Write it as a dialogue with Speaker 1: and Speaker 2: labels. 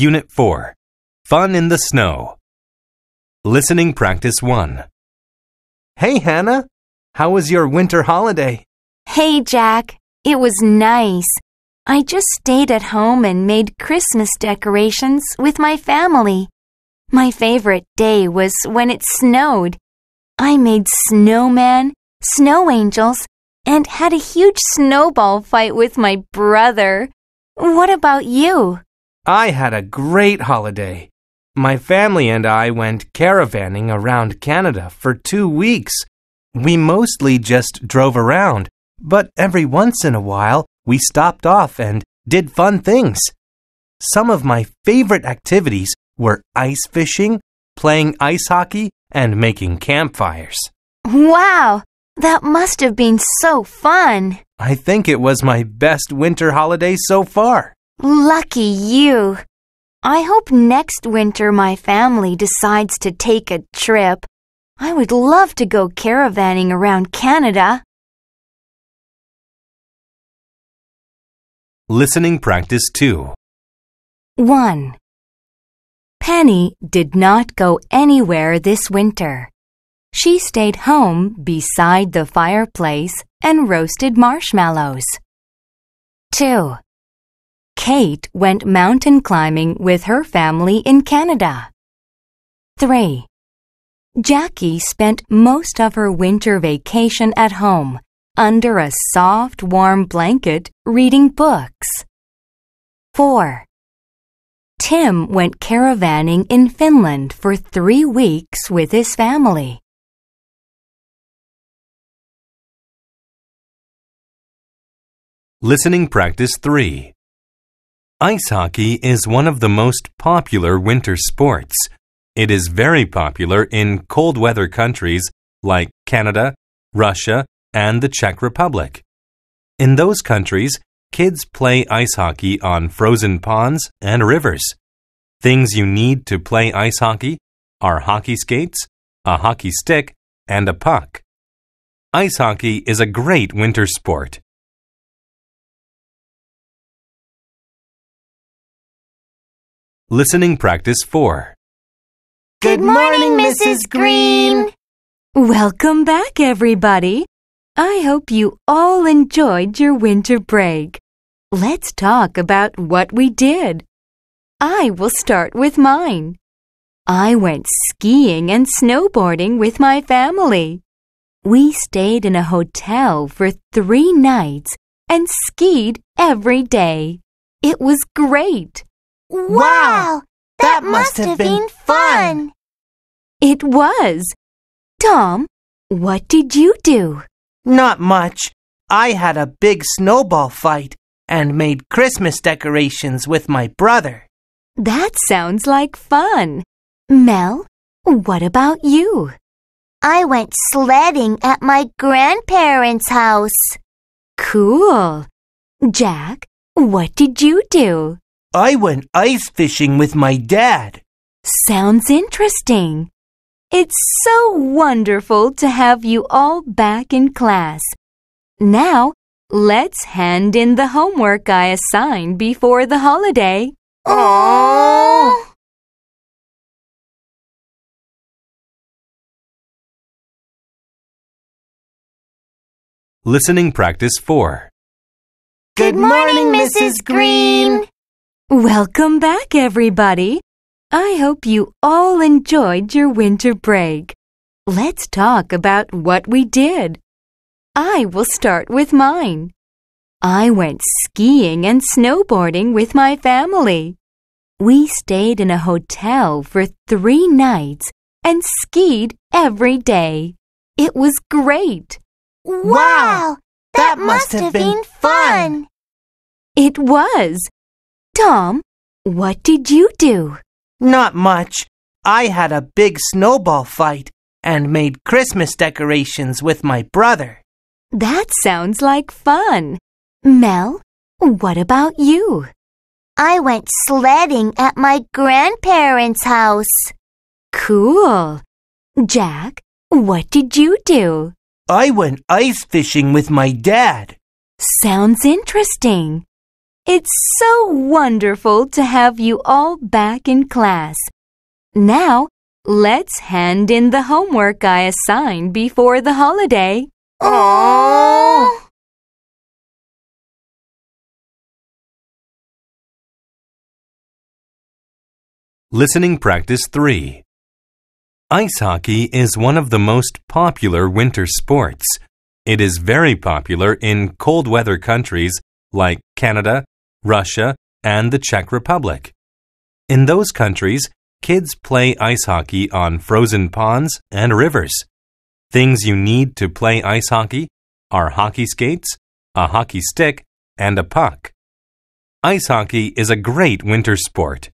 Speaker 1: Unit 4 Fun in the Snow. Listening Practice 1. Hey, Hannah. How was your winter holiday? Hey, Jack.
Speaker 2: It was nice. I just stayed at home and made Christmas decorations with my family. My favorite day was when it snowed. I made snowmen, snow angels, and had a huge snowball fight with my brother. What about you?
Speaker 1: I had a great holiday. My family and I went caravanning around Canada for two weeks. We mostly just drove around, but every once in a while we stopped off and did fun things. Some of my favorite activities were ice fishing, playing ice hockey, and making campfires.
Speaker 2: Wow, that must have been so fun.
Speaker 1: I think it was my best winter holiday so far.
Speaker 2: Lucky you! I hope next winter my family decides to take a trip. I would love to go caravanning around Canada.
Speaker 1: Listening Practice 2
Speaker 2: 1. Penny did not go anywhere this winter. She stayed home beside the fireplace and roasted marshmallows. 2. Kate went mountain climbing with her family in Canada. 3. Jackie spent most of her winter vacation at home, under a soft, warm blanket, reading books. 4. Tim went caravanning in Finland for three weeks with his family.
Speaker 1: Listening Practice 3 Ice hockey is one of the most popular winter sports. It is very popular in cold weather countries like Canada, Russia, and the Czech Republic. In those countries, kids play ice hockey on frozen ponds and rivers. Things you need to play ice hockey are hockey skates, a hockey stick, and a puck. Ice hockey is a great winter sport. Listening Practice 4
Speaker 2: Good morning, Mrs. Green. Welcome back, everybody. I hope you all enjoyed your winter break. Let's talk about what we did. I will start with mine. I went skiing and snowboarding with my family. We stayed in a hotel for three nights and skied every day. It was great. Wow! That, must have, been fun! It was. Tom, what did you do?
Speaker 1: Not much. I had a big snowball fight and made Christmas decorations with my brother.
Speaker 2: That sounds like fun. Mel, what about you? I went sledding at my grandparents' house. Cool. Jack, what did you do?
Speaker 1: I went ice fishing with my dad.
Speaker 2: Sounds interesting. It's so wonderful to have you all back in class. Now, let's hand in the homework I assigned before the holiday. Aww!
Speaker 1: Listening Practice 4
Speaker 2: Good morning, Mrs. Green. Welcome back, everybody. I hope you all enjoyed your winter break. Let's talk about what we did. I will start with mine. I went skiing and snowboarding with my family. We stayed in a hotel for three nights and skied every day. It was great. Wow! That, must have been
Speaker 1: fun! It was. Tom, what did you do? Not much. I had a big snowball fight and made Christmas decorations with my brother.
Speaker 2: That sounds like fun. Mel, what about you? I went sledding at my grandparents' house. Cool. Jack, what did you do?
Speaker 1: I went ice fishing with my dad.
Speaker 2: Sounds interesting. It's so wonderful to have you all back in class. Now, let's hand in the homework I assigned before the holiday. Aww!
Speaker 1: Listening Practice 3 Ice hockey is one of the most popular winter sports. It is very popular in cold weather countries like Canada, Russia, and the Czech Republic. In those countries, kids play ice hockey on frozen ponds and rivers. Things you need to play ice hockey are hockey skates, a hockey stick, and a puck. Ice hockey is a great winter sport.